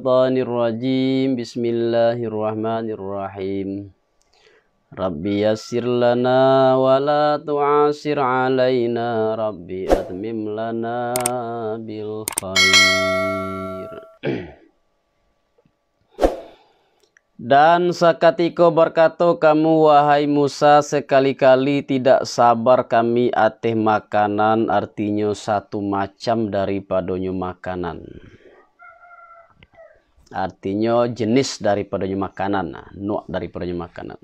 rajim Bismillahirrahmanirrahim Rabbi yassir lana wa la tu'asir alaina Rabbi atmim lana bil khair Dan sakatiko berkato kamu wahai Musa sekali-kali tidak sabar kami ateh makanan artinya satu macam daripadanya makanan artinya jenis daripada makanan nah, nuak daripada makanan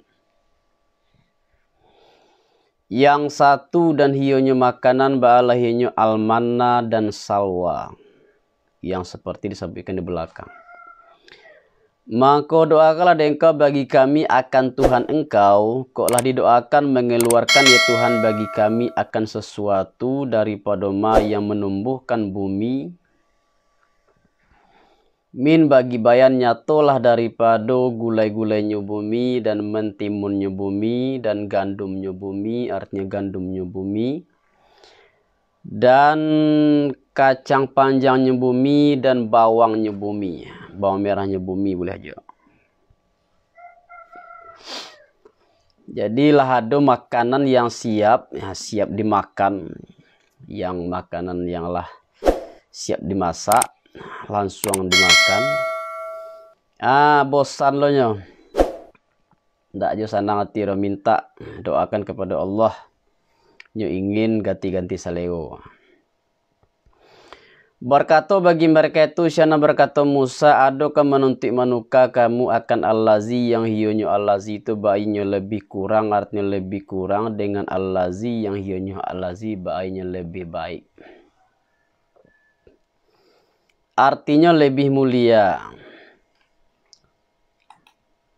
yang satu dan hionya makanan ba'alah hionya almana dan salwa yang seperti disampaikan di belakang maka doakanlah engkau bagi kami akan Tuhan engkau koklah didoakan mengeluarkan ya Tuhan bagi kami akan sesuatu daripada ma yang menumbuhkan bumi min bagi bayannya tolah daripada gulai gulai bumi dan mentimun bumi dan gandum bumi artinya gandum bumi dan kacang panjang bumi dan bawang bumi bawang merah bumi boleh aja jadi lahado makanan yang siap ya, siap dimakan yang makanan yang lah siap dimasak langsung dimakan ah bosan lo nyo ndak jo sanang hati ro minta doakan kepada Allah nyo ingin ganti-ganti saleo Berkato bagi mereka itu syana berkata Musa ado kemenuntik menuntik manuka kamu akan allazi yang hionyo allazi itu bayinya lebih kurang artinya lebih kurang dengan allazi yang hionyo allazi bayinya lebih baik artinya lebih mulia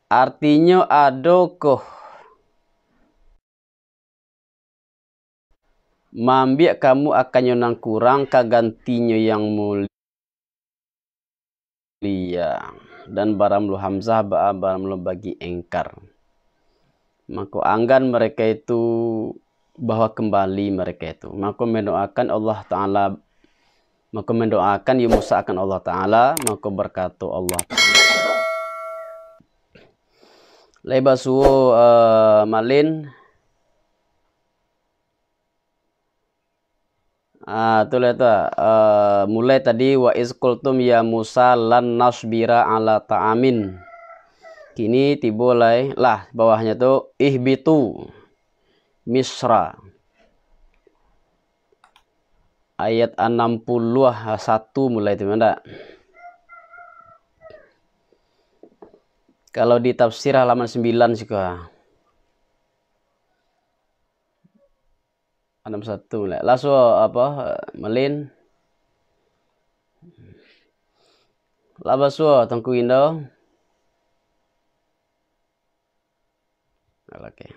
artinya adokoh mambiak kamu akan nyonang kurang kagantinya yang mulia dan Baramlu hamzah ba'a Baramlu bagi engkar maka anggan mereka itu bahwa kembali mereka itu maka mendoakan Allah taala maka mendoakan ya Musa akan Allah Ta'ala maka berkata Allah Ta'ala leba suhu eh, malin Ah, tu lihat uh, mulai tadi wa iskultum ya Musa lan nasbira ala ta'amin. Kini tibulai lah bawahnya tuh ihbitu Misra ayat 61 mulai itu enggak? Kalau di tafsir halaman 9 juga. 61 mulai. Langsung apa? Melin. Laba suo tengku indo. Oke. Okay.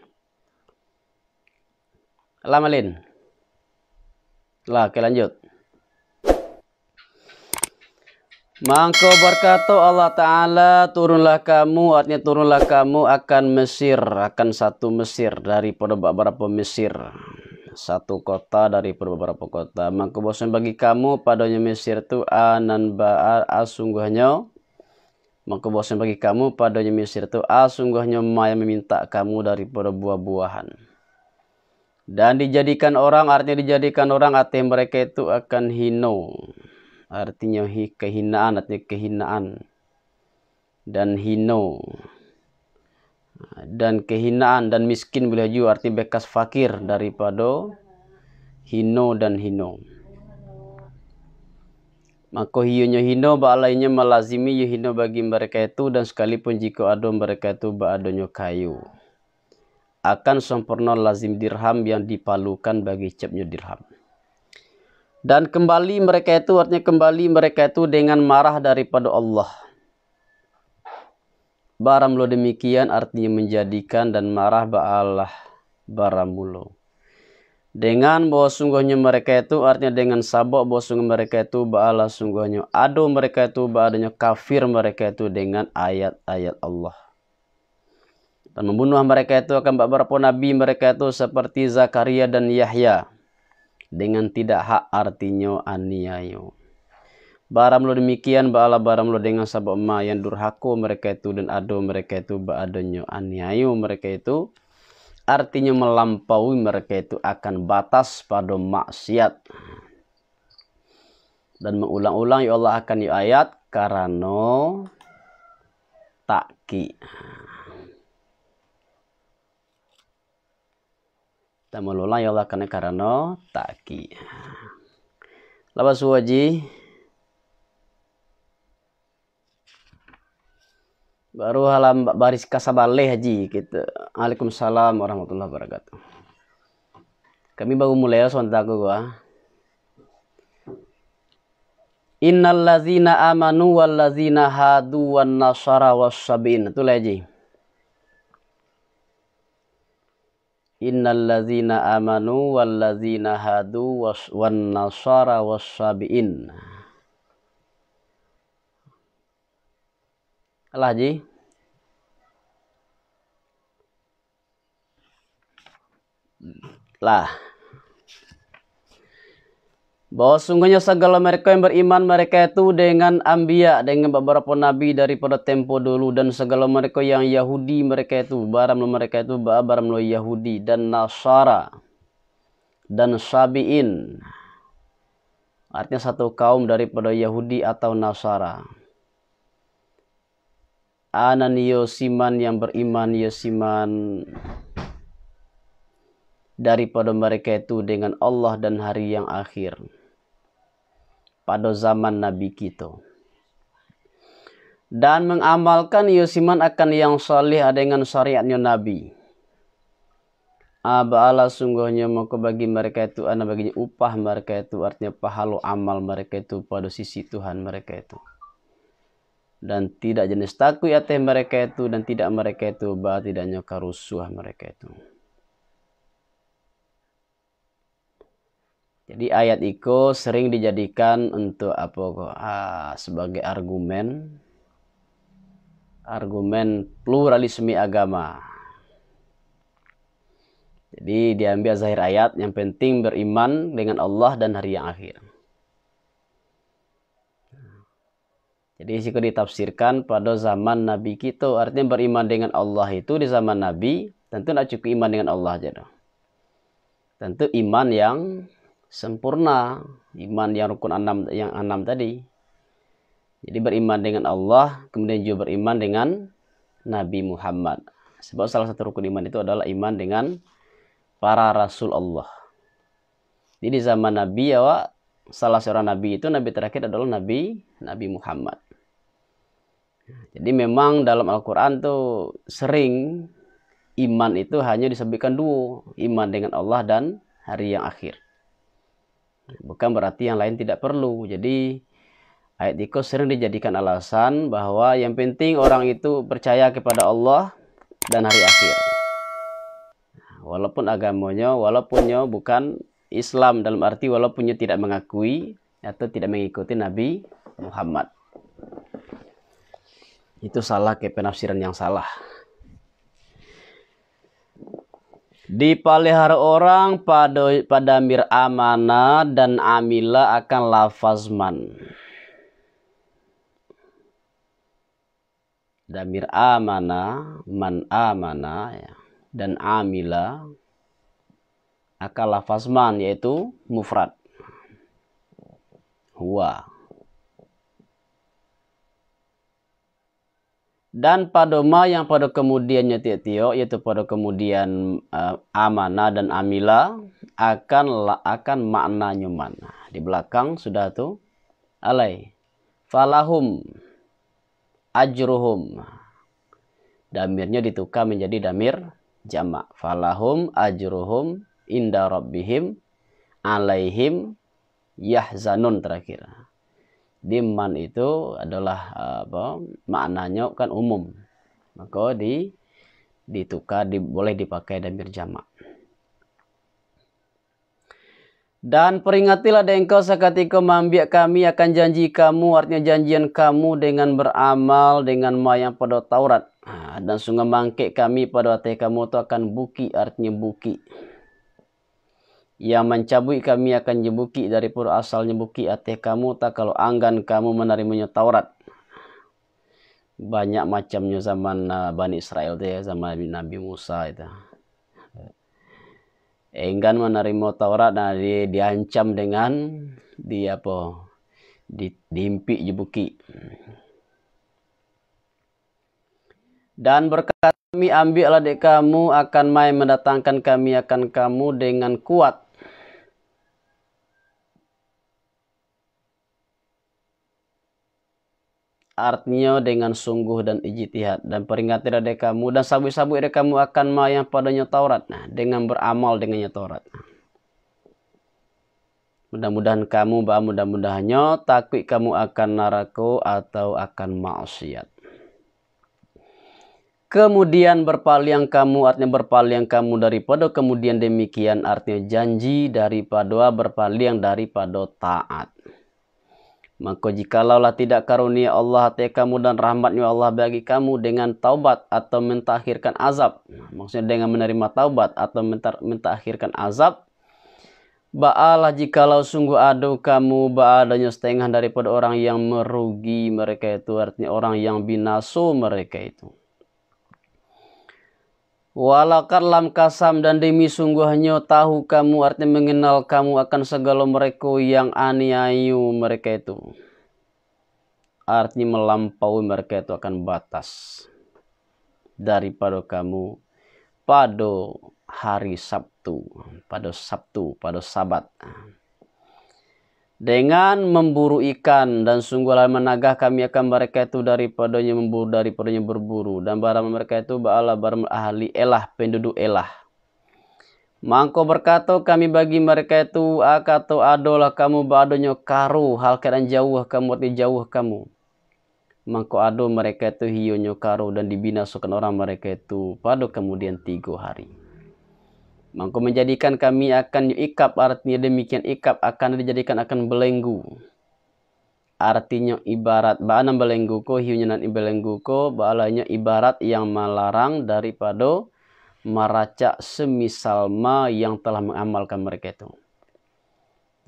Lamalin. Lah, oke lanjut. Mangko berkata Allah Ta'ala turunlah kamu artinya turunlah kamu akan Mesir akan satu Mesir dari beberapa Mesir satu kota dari beberapa kota mangko bosan bagi kamu padanya Mesir itu anan ba'ar asungguhnya mangko bosan bagi kamu padanya Mesir itu asungguhnya maya meminta kamu dari buah-buahan dan dijadikan orang, artinya dijadikan orang, artinya mereka itu akan hino. Artinya kehinaan, artinya kehinaan. Dan hino. Dan kehinaan dan miskin boleh juga artinya bekas fakir daripada hino dan hino. Maka hiyunya hino ba'alainya melazimi ya hino bagi mereka itu dan sekalipun jika ada mereka itu ba'adonya kayu akan sempurna lazim dirham yang dipalukan bagi cepnya dirham. Dan kembali mereka itu artinya kembali mereka itu dengan marah daripada Allah. Baramlo demikian artinya menjadikan dan marah ba'alah baramulo. Dengan bahwa sungguhnya mereka itu artinya dengan sabok bahwa sungguh mereka itu ba'alah sungguhnya. Aduh mereka itu ba'adanya kafir mereka itu dengan ayat-ayat Allah. Dan membunuh mereka itu akan beberapa nabi mereka itu seperti Zakaria dan Yahya. Dengan tidak hak artinya aniayo. Baram lo demikian ba'ala baram lo dengan sabak ma yang durhako mereka itu dan ado mereka itu ba'adonyo aniayo mereka itu. Artinya melampaui mereka itu akan batas pada maksiat. Dan mengulang-ulang ya Allah akan ya ayat karena takki. ya Allah kane karano taki laba suwaji baru halam baris kasabale haji kita. Gitu. Waalaikumsalam warahmatullahi wabarakatuh kami baru mulai ya, sontaku gua Innal ladzina amanu wal ladzina hadu wan nasara was sabin. Itu lagi. innallazina amanu wallazina hadu wan nasara wassabiin Alah ji lah bahwa sungguhnya segala mereka yang beriman mereka itu dengan ambia dengan beberapa nabi daripada tempo dulu dan segala mereka yang Yahudi mereka itu barang mereka itu barang Yahudi dan Nasara dan Sabiin artinya satu kaum daripada Yahudi atau Nasara Anan Yosiman yang beriman Yosiman daripada mereka itu dengan Allah dan hari yang akhir pada zaman Nabi kita. Dan mengamalkan Yusiman akan yang salih dengan syariatnya Nabi. Allah sungguhnya maka bagi mereka itu anak baginya upah mereka itu artinya pahala amal mereka itu pada sisi Tuhan mereka itu. Dan tidak jenis takut ateh mereka itu dan tidak mereka itu bah tidaknya karusuah mereka itu. Jadi ayat itu sering dijadikan untuk apa ah, sebagai argumen argumen pluralisme agama. Jadi diambil zahir ayat yang penting beriman dengan Allah dan hari yang akhir. Jadi sih ditafsirkan pada zaman Nabi kita artinya beriman dengan Allah itu di zaman Nabi tentu tidak cukup iman dengan Allah saja. Tentu iman yang sempurna iman yang rukun enam yang enam tadi. Jadi beriman dengan Allah, kemudian juga beriman dengan Nabi Muhammad. Sebab salah satu rukun iman itu adalah iman dengan para rasul Allah. Jadi zaman Nabi ya Wak, salah seorang Nabi itu Nabi terakhir adalah Nabi Nabi Muhammad. Jadi memang dalam Al-Quran tuh sering iman itu hanya disebutkan dua. Iman dengan Allah dan hari yang akhir. Bukan berarti yang lain tidak perlu. Jadi ayat itu sering dijadikan alasan bahwa yang penting orang itu percaya kepada Allah dan hari akhir. Nah, walaupun agamanya, walaupunnya bukan Islam dalam arti walaupunnya tidak mengakui atau tidak mengikuti Nabi Muhammad. Itu salah ke penafsiran yang salah. Dipelihara orang pada pada mir amana dan amila akan lafazman. Damir amana, man amana, ya. dan amila akan lafazman yaitu mufrad. Huwa. dan pada ma yang pada kemudiannya tio yaitu pada kemudian uh, amana dan amila akan akan maknanya mana di belakang sudah tu alai falahum ajruhum damirnya ditukar menjadi damir jamak falahum ajruhum inda rabbihim alaihim yahzanun terakhir diman itu adalah apa maknanya kan umum maka di ditukar di, boleh dipakai dan jamak dan peringatilah engkau seketika mambiak kami akan janji kamu artinya janjian kamu dengan beramal dengan mayang pada Taurat dan sungai mangkik kami pada hati kamu itu akan buki artinya buki yang mencabui kami akan nyebuki dari pur asal nyebuki ateh kamu tak kalau anggan kamu menerimanya Taurat. Banyak macamnya zaman uh, Bani Israel teh ya, zaman Nabi Musa itu. Enggan menerima Taurat nah dia diancam dengan di apa? Di, dimpi jebuki. Dan berkata kami ambil adik kamu akan main mendatangkan kami akan kamu dengan kuat artinya dengan sungguh dan ijtihad dan peringati dari kamu dan sabu-sabu dari kamu akan mayang padanya Taurat nah dengan beramal dengannya Taurat mudah-mudahan kamu bah mudah mudahnya takut kamu akan narako atau akan maksiat Kemudian berpaling kamu artinya berpaling kamu daripada kemudian demikian artinya janji daripada berpaling daripada taat. Maka jikalaulah tidak karunia Allah hati kamu dan rahmatnya Allah bagi kamu dengan taubat atau mentakhirkan azab. Nah, maksudnya dengan menerima taubat atau mentakhirkan azab. Ba'alah jikalau sungguh aduh kamu ba'adanya setengah daripada orang yang merugi mereka itu. Artinya orang yang binasu mereka itu. Walakar lam kasam dan demi sungguhnya tahu kamu artinya mengenal kamu akan segala mereka yang aniayu mereka itu. Artinya melampaui mereka itu akan batas daripada kamu pada hari Sabtu, pada Sabtu, pada Sabat dengan memburu ikan dan sungguhlah menagah kami akan mereka itu daripadanya memburu daripadanya berburu dan barang mereka itu bala barang ahli elah penduduk elah Mangko berkata kami bagi mereka itu akato adolah kamu badonyo karu hal keadaan jauh kamu di jauh kamu Mangko ado mereka itu hionyo karu dan dibinasakan orang mereka itu pada kemudian tiga hari Mangku menjadikan kami akan ikap artinya demikian ikap akan dijadikan akan belenggu. Artinya ibarat ba'ana belenggu ko hiunyanan ibelenggu ko ba'alanya ibarat yang melarang daripada meracak semisal ma yang telah mengamalkan mereka itu.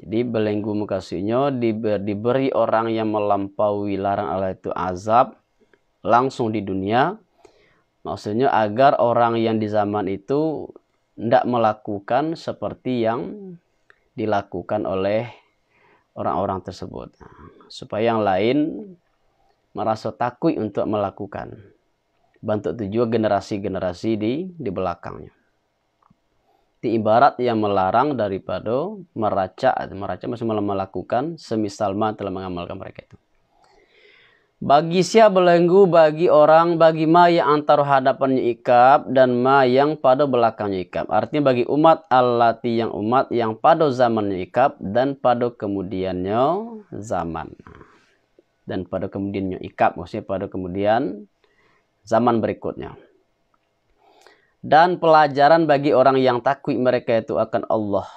Jadi belenggu mukasinya diberi orang yang melampaui larang Allah itu azab langsung di dunia. Maksudnya agar orang yang di zaman itu tidak melakukan seperti yang dilakukan oleh orang-orang tersebut supaya yang lain merasa takut untuk melakukan bantu tujuh generasi-generasi di di belakangnya di ibarat yang melarang daripada meracak meracak masih melakukan semisal ma telah mengamalkan mereka itu bagi siap belenggu bagi orang bagi ma yang antar hadapannya ikab dan ma yang pada belakangnya ikab. Artinya bagi umat alati yang umat yang pada zamannya ikab dan pada kemudiannya zaman. Dan pada kemudiannya ikab maksudnya pada kemudian zaman berikutnya. Dan pelajaran bagi orang yang takwi mereka itu akan Allah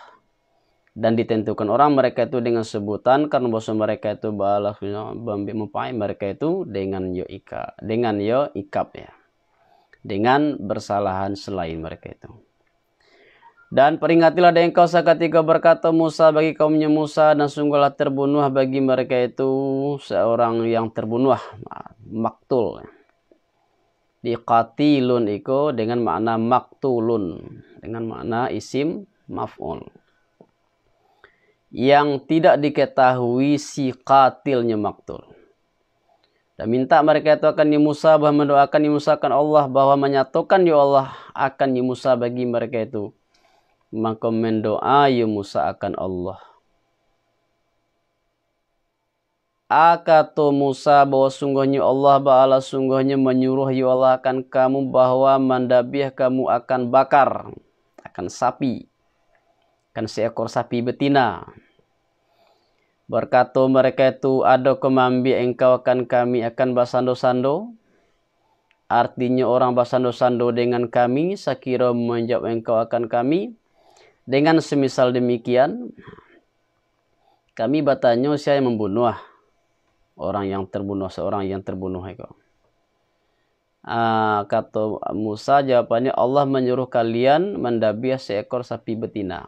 dan ditentukan orang mereka itu dengan sebutan karena bahasa mereka itu balasnya bambi mupai mereka itu dengan yo ika dengan yo ikap ya dengan bersalahan selain mereka itu dan peringatilah dengan kau seketika berkata Musa bagi kaumnya Musa dan sungguhlah terbunuh bagi mereka itu seorang yang terbunuh ah, maktul diqatilun iko dengan makna maktulun dengan makna isim maf'ul yang tidak diketahui si katilnya maktul. Dan minta mereka itu akan bahwa mendoakan dimusakan Allah bahwa menyatukan ya Allah akan Musa bagi mereka itu. Maka mendoa ya Musa akan Allah. Akato Musa bahwa sungguhnya Allah Ba'ala sungguhnya menyuruh ya Allah akan kamu bahwa mandabiah kamu akan bakar. Akan sapi kan seekor sapi betina. Berkata mereka itu ada kemambi engkau akan kami akan basando-sando. Artinya orang basando-sando dengan kami sakira menjawab engkau akan kami. Dengan semisal demikian kami bertanya siapa yang membunuh ah? orang yang terbunuh seorang yang terbunuh engkau. Uh, ah, kata Musa jawabannya Allah menyuruh kalian mendabiah seekor sapi betina.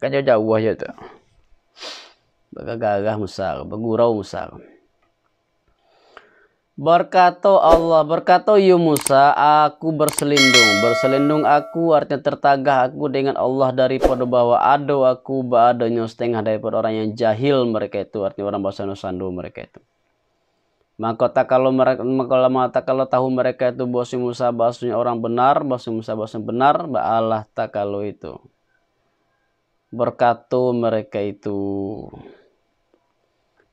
Kan jauh-jauh aja tuh. Bergagarah musar, bergurau musar. Berkata Allah, berkata Yu ya Musa, aku berselindung. Berselindung aku artinya tertagah aku dengan Allah daripada bahwa ado aku badanya setengah daripada orang yang jahil mereka itu. Artinya orang bahasa nusandu mereka itu. Maka tak kalau mereka mata kalau tahu mereka itu bahwa Musa bahasanya orang benar, bahwa Musa bahasanya benar, ba Allah tak kalau itu berkatu mereka itu.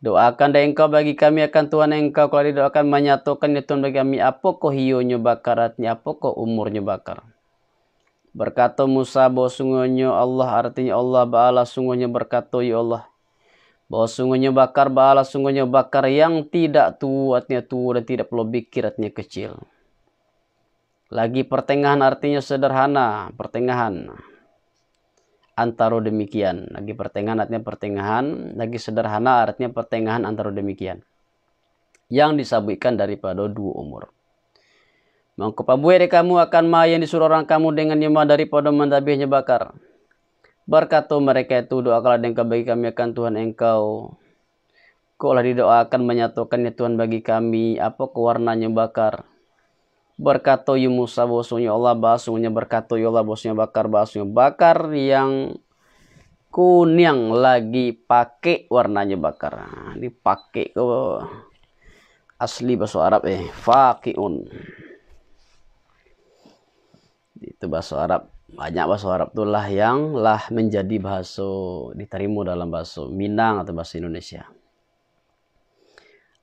Doakan dan engkau bagi kami akan Tuhan engkau kalau doakan menyatukan ya Tuhan bagi kami apa kok bakaratnya apa umurnya bakar. Berkata Musa bahwa sungguhnya Allah artinya Allah Ba'ala sungguhnya berkata ya Allah. Bahwa sungguhnya bakar Ba'ala sungguhnya bakar yang tidak tuatnya artinya tua dan tidak perlu pikiratnya kecil. Lagi pertengahan artinya sederhana, pertengahan. Antara demikian. Lagi pertengahan artinya pertengahan, lagi sederhana artinya pertengahan antara demikian. Yang disabuikan daripada dua umur. dari kamu akan ma yang disuruh orang kamu dengan nyema daripada mendabihnya bakar. Berkata mereka itu doakanlah dan bagi kami akan Tuhan engkau. Kaulah didoakan menyatukannya Tuhan bagi kami apa kewarnanya bakar berkato yu ya Musa bosunya Allah basunya berkata yu ya Allah bosunya bakar basunya bakar yang kuning lagi pakai warnanya bakar ah, ini pakai ke asli bahasa Arab eh fakiun itu bahasa Arab banyak bahasa Arab tuh lah yang lah menjadi bahasa diterima dalam bahasa Minang atau bahasa Indonesia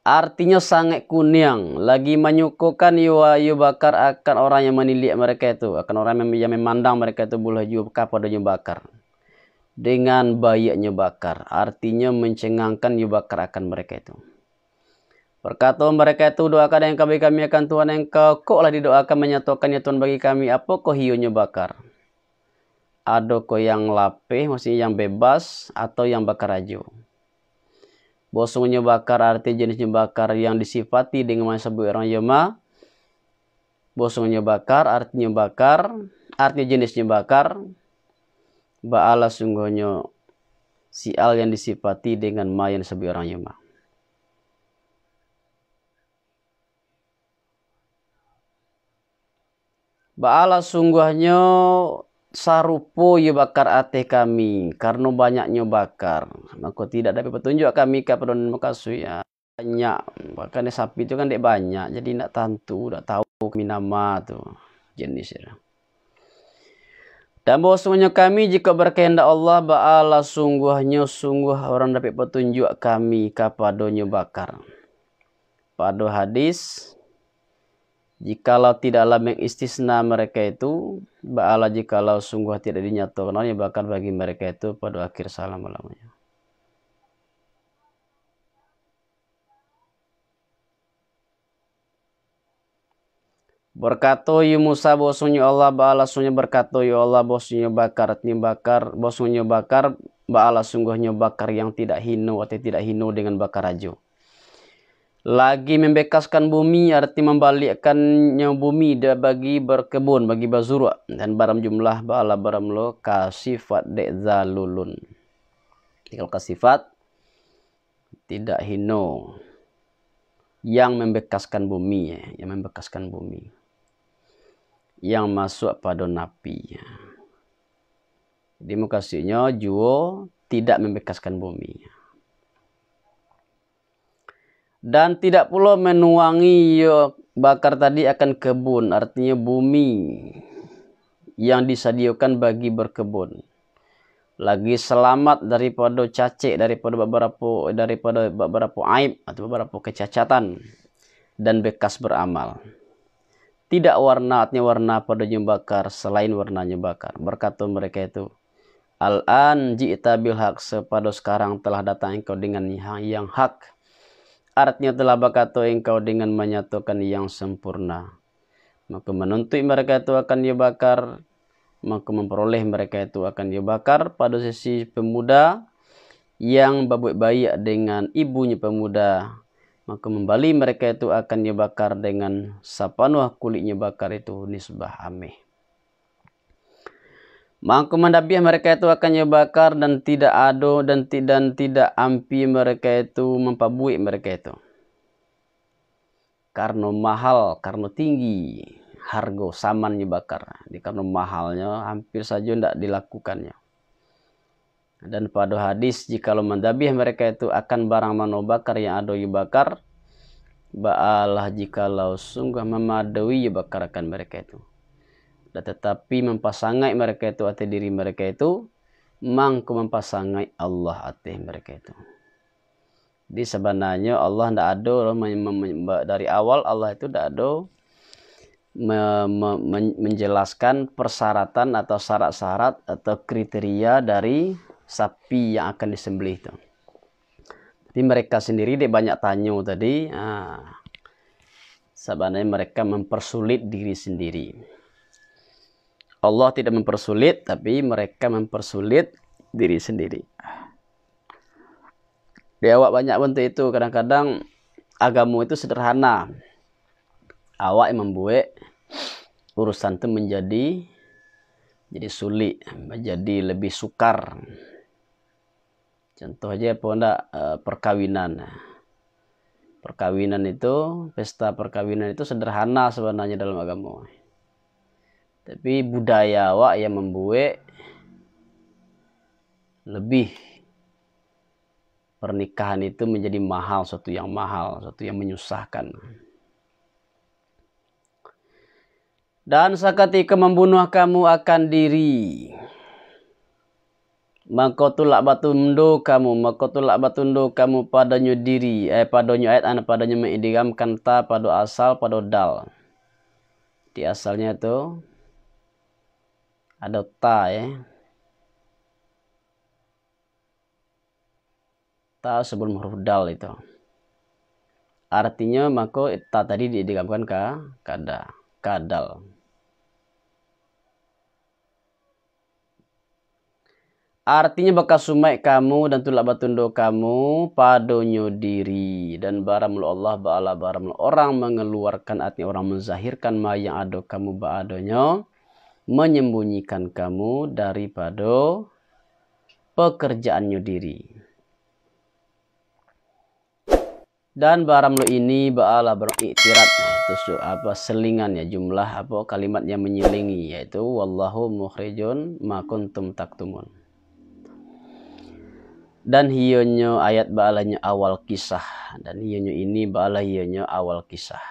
artinya sangat kuning lagi menyukukan yuwa yubakar akan orang yang menilik mereka itu akan orang yang memandang mereka itu boleh juga pada yubakar dengan bayaknya bakar artinya mencengangkan yubakar akan mereka itu Berkata mereka itu doakan yang kami kami akan Tuhan yang kau koklah didoakan ya Tuhan bagi kami apa kau hiunya bakar ada kau yang lapih maksudnya yang bebas atau yang bakar aju bosungnya bakar arti jenisnya bakar yang disifati dengan masabu orang yama bosungnya bakar artinya bakar arti jenisnya bakar baala sungguhnya al yang disifati dengan mayan sebi orang yama Baala sungguhnya sarupo ye bakar ate kami karena banyaknya bakar maka tidak dapat petunjuk kami ke pedoman makasui ya banyak bahkan sapi itu kan dek banyak jadi nak tantu nak tahu kami nama tu jenis ya dan bahwasanya kami jika berkehendak Allah ba'ala sungguhnya sungguh orang dapat petunjuk kami kepadanya bakar pada hadis jikalau yang istisna mereka itu ba'ala jikalau sungguh tidak dinyatakan ya bahkan bagi mereka itu pada akhir salam lamanya Berkata ya yu Musa bosunya Allah ba'ala sunya berkata ya yu Allah bosunya bakar ni bakar bosunya bakar ba'ala sungguhnya bakar yang tidak hino atau tidak hino dengan bakar ajo. lagi membekaskan bumi arti membalikkannya bumi dia bagi berkebun bagi bazura dan baram jumlah bala baram lo kasifat de zalulun kalau kasifat tidak hino yang membekaskan bumi ya yang membekaskan bumi yang masuk pada napi ya. Demokrasinya juo tidak membekaskan bumi ya. dan tidak pula menuangi yo ya, bakar tadi akan kebun artinya bumi yang disediakan bagi berkebun lagi selamat daripada cacik daripada beberapa daripada beberapa aib atau beberapa kecacatan dan bekas beramal tidak warna artinya warna pada bakar selain warnanya bakar berkata mereka itu al-an ji'ta bil haq sepada sekarang telah datang engkau dengan yang hak Artinya telah bakato engkau dengan menyatukan yang sempurna. Maka menuntut mereka itu akan dibakar. Maka memperoleh mereka itu akan dibakar pada sisi pemuda yang babuk bayak dengan ibunya pemuda. Maka membali mereka itu akan dibakar dengan sapanuah kulitnya bakar itu nisbah ameh. Maka mendabih mereka itu akan bakar dan tidak ado dan tidak tidak ampi mereka itu mempabui mereka itu. Karena mahal, karena tinggi harga saman bakar. Jadi karena mahalnya hampir saja tidak dilakukannya. Dan pada hadis jikalau mendabih mereka itu akan barang bakar yang ado bakar, Ba'alah jikalau sungguh memadui akan mereka itu dan tetapi mempasangai mereka itu atau diri mereka itu mangku mempasangai Allah atau mereka itu. di sebenarnya Allah tidak ada dari awal Allah itu tidak ada menjelaskan persyaratan atau syarat-syarat atau kriteria dari sapi yang akan disembelih itu. Tapi mereka sendiri dia banyak tanya tadi. Ah, sebenarnya mereka mempersulit diri sendiri. Allah tidak mempersulit, tapi mereka mempersulit diri sendiri. Di awak banyak bentuk itu, kadang-kadang agama itu sederhana. Awak yang membuat urusan itu menjadi jadi sulit, menjadi lebih sukar. Contoh aja apa enggak eh, perkawinan. Perkawinan itu, pesta perkawinan itu sederhana sebenarnya dalam agama tapi budaya awak yang membuat lebih pernikahan itu menjadi mahal satu yang mahal satu yang menyusahkan dan seketika membunuh kamu akan diri Makotulak batundo kamu, makotulak batundo kamu padanya diri, eh padanya ayat anak padanya mendiram kanta pada asal pada dal. Di asalnya itu ada ta ya ta sebelum huruf dal itu artinya maka ta tadi digabungkan ke kada kadal Artinya bekas sumai kamu dan tulak batundo kamu padonyo diri dan baramul Allah ba'ala baramul orang mengeluarkan artinya orang menzahirkan ma yang ado kamu ba'adonyo menyembunyikan kamu daripada pekerjaannya diri. Dan barang lo ini baala beriktirat terus apa selingannya jumlah apa kalimat yang menyelingi yaitu wallahu mukhrijun ma kuntum taktumun. Dan hionyo ayat baalanya awal kisah dan hionyo ini baala hionyo awal kisah.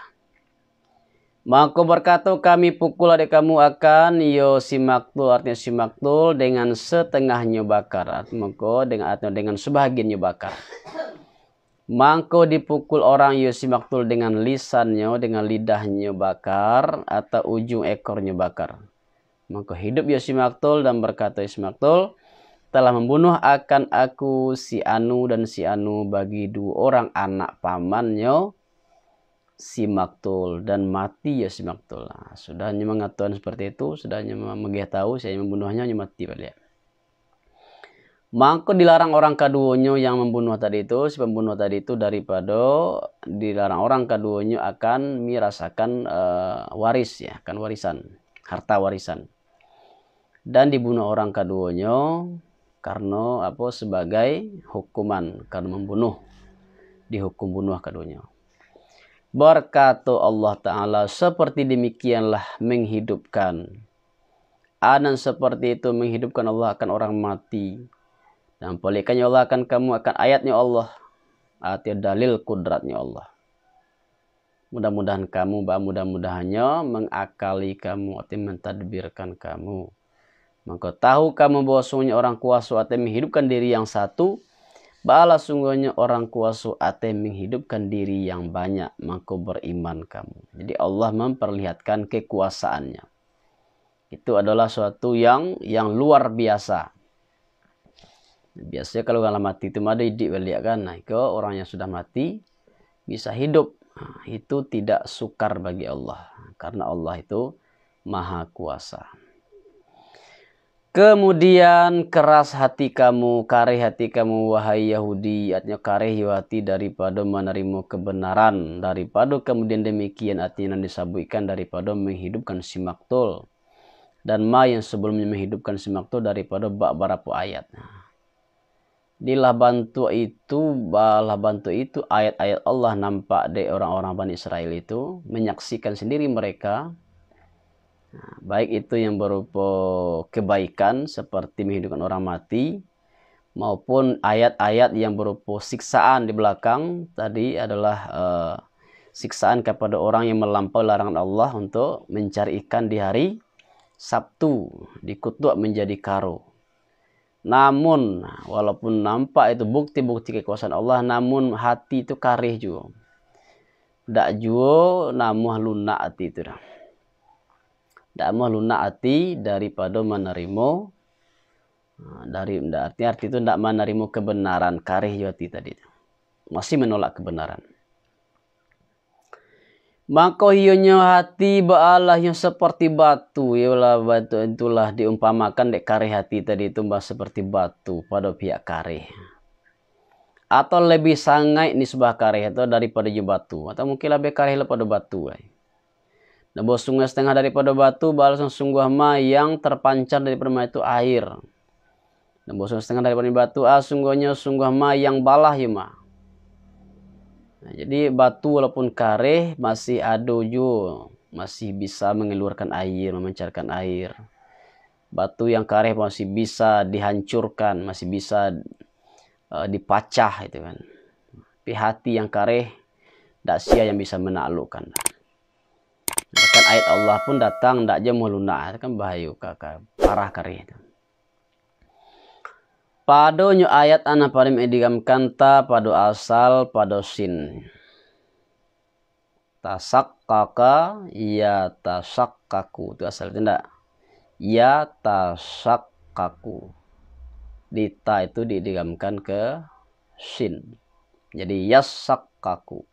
Maku berkata kami pukul adik kamu akan yo simaktul artinya simaktul dengan setengahnya bakar. Mengko dengan atau dengan sebagiannya bakar. Mangko dipukul orang yo simaktul dengan lisannya, dengan lidahnya bakar atau ujung ekornya bakar. Mangko hidup yo simaktul dan berkata simaktul telah membunuh akan aku si Anu dan si Anu bagi dua orang anak pamannya Simak maktul dan mati ya simak maktul. Nah, sudah hanya mengatakan seperti itu, sudah hanya mengetahui saya membunuhnya hanya mati ya. Maka dilarang orang kaduonyo yang membunuh tadi itu, si pembunuh tadi itu daripada dilarang orang kaduonyo akan merasakan uh, eh, waris ya, kan warisan, harta warisan. Dan dibunuh orang kaduonyo karena apa sebagai hukuman karena membunuh dihukum bunuh kaduonyo. Berkata Allah Ta'ala seperti demikianlah menghidupkan. Anan seperti itu menghidupkan Allah akan orang mati. Dan pelikannya Allah akan kamu akan ayatnya Allah. Atau dalil kudratnya Allah. Mudah-mudahan kamu, bahwa mudah-mudahannya mengakali kamu, atau mentadbirkan kamu. Maka tahu kamu bahwa orang kuasa atau menghidupkan diri yang satu, Bala sungguhnya orang kuasa ate menghidupkan diri yang banyak, maka beriman kamu. Jadi Allah memperlihatkan kekuasaannya. Itu adalah suatu yang yang luar biasa. Biasanya kalau orang mati itu ada idik balik kan. Nah, ke orang yang sudah mati bisa hidup. Nah, itu tidak sukar bagi Allah. Karena Allah itu maha kuasa. Kemudian keras hati kamu, kare hati kamu, wahai Yahudi, artinya karehiwati hati daripada menerima kebenaran, daripada kemudian demikian artinya disabuikan daripada menghidupkan si maktul. Dan ma yang sebelumnya menghidupkan si maktul daripada bak barapu ayat. dilah bantu itu, balah bantu itu ayat-ayat Allah nampak di orang-orang Bani Israel itu, menyaksikan sendiri mereka, Nah, baik itu yang berupa kebaikan seperti menghidupkan orang mati maupun ayat-ayat yang berupa siksaan di belakang tadi adalah uh, siksaan kepada orang yang melampaui larangan Allah untuk mencari ikan di hari Sabtu dikutuk menjadi karo. Namun walaupun nampak itu bukti-bukti kekuasaan Allah namun hati itu karih juga. Dak juo namuh lunak hati itu dah mau lunak hati daripada menerima nah, dari arti arti itu tidak menerima kebenaran karih yati tadi masih menolak kebenaran maka hionya hati baalah yang seperti batu ialah batu itulah diumpamakan dek karih hati tadi itu seperti batu pada pihak karih atau lebih sangai nisbah karih itu daripada batu atau mungkin lebih karih pada batu eh. Dan bahwa sungai setengah daripada batu balas sungguh ma yang terpancar daripada ma itu air. Dan bahwa sungai setengah daripada batu ah sungguhnya sungguh ma yang balah yuma. Ya, nah, jadi batu walaupun kareh masih ada jo, masih bisa mengeluarkan air, memancarkan air. Batu yang kareh masih bisa dihancurkan, masih bisa uh, dipacah itu kan. Tapi hati yang kareh tak sia yang bisa menaklukkan. Bahkan ayat Allah pun datang tidak je meluna. Itu kan bahaya kakak. Parah kari itu. Pado nyu ayat anak parim edigam kanta pado asal pado sin. Tasak kaka ya tasak kaku. Itu asal tidak. Ya tasak kaku. Dita itu diidigamkan ke sin. Jadi yasak kaku.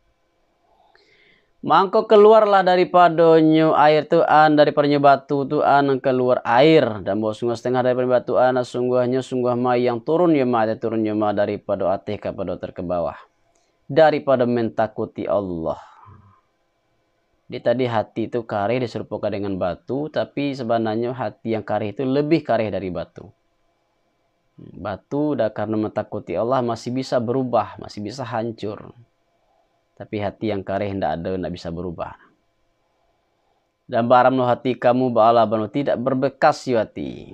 Mangkok keluarlah daripada nyu air tuan daripada nyu batu tuan keluar air. Dan bawa sungguh setengah daripada batu Tuhan, sungguhnya sungguh mai yang turun ya mai yang turun ya daripada atih kepada terkebawah. Daripada mentakuti Allah. Di tadi hati itu karih diserupakan dengan batu, tapi sebenarnya hati yang karih itu lebih karih dari batu. Batu dah karena mentakuti Allah masih bisa berubah, masih bisa hancur tapi hati yang kareh tidak ada tidak bisa berubah dan baramnu hati kamu ba'ala banu tidak berbekas yu hati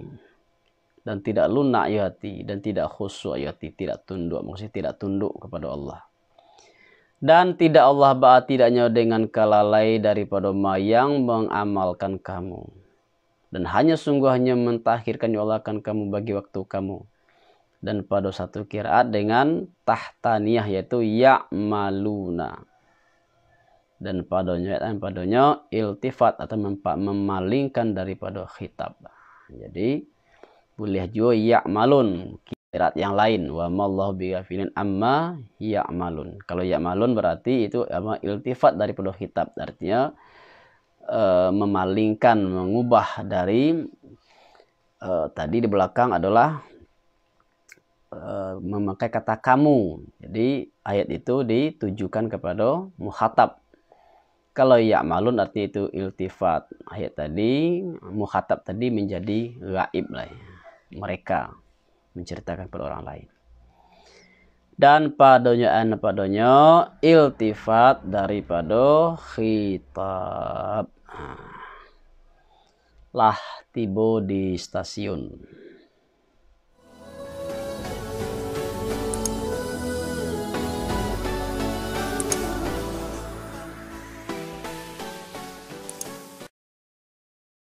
dan tidak lunak yu hati dan tidak khusyuk yu hati tidak tunduk maksudnya tidak tunduk kepada Allah dan tidak Allah ba'a tidaknya dengan kalalai daripada ma yang mengamalkan kamu dan hanya sungguhnya mentahirkan mentakhirkan Allah akan kamu bagi waktu kamu dan pada satu kiraat dengan tahtaniyah yaitu ya'maluna dan padonya dan padonya iltifat atau memalingkan daripada khitab jadi boleh juga ya'malun kiraat yang lain wa mallahu bighafilin amma ya'malun kalau ya'malun berarti itu apa iltifat daripada khitab artinya e, memalingkan mengubah dari e, tadi di belakang adalah Eh, memakai kata kamu. Jadi ayat itu ditujukan kepada muhatab. Kalau ya malun artinya itu iltifat. Ayat tadi muhatab tadi menjadi gaib lah ya. Mereka menceritakan kepada orang lain. Dan padonya an eh, padonya iltifat daripada khitab. Ah. Lah tibo di stasiun.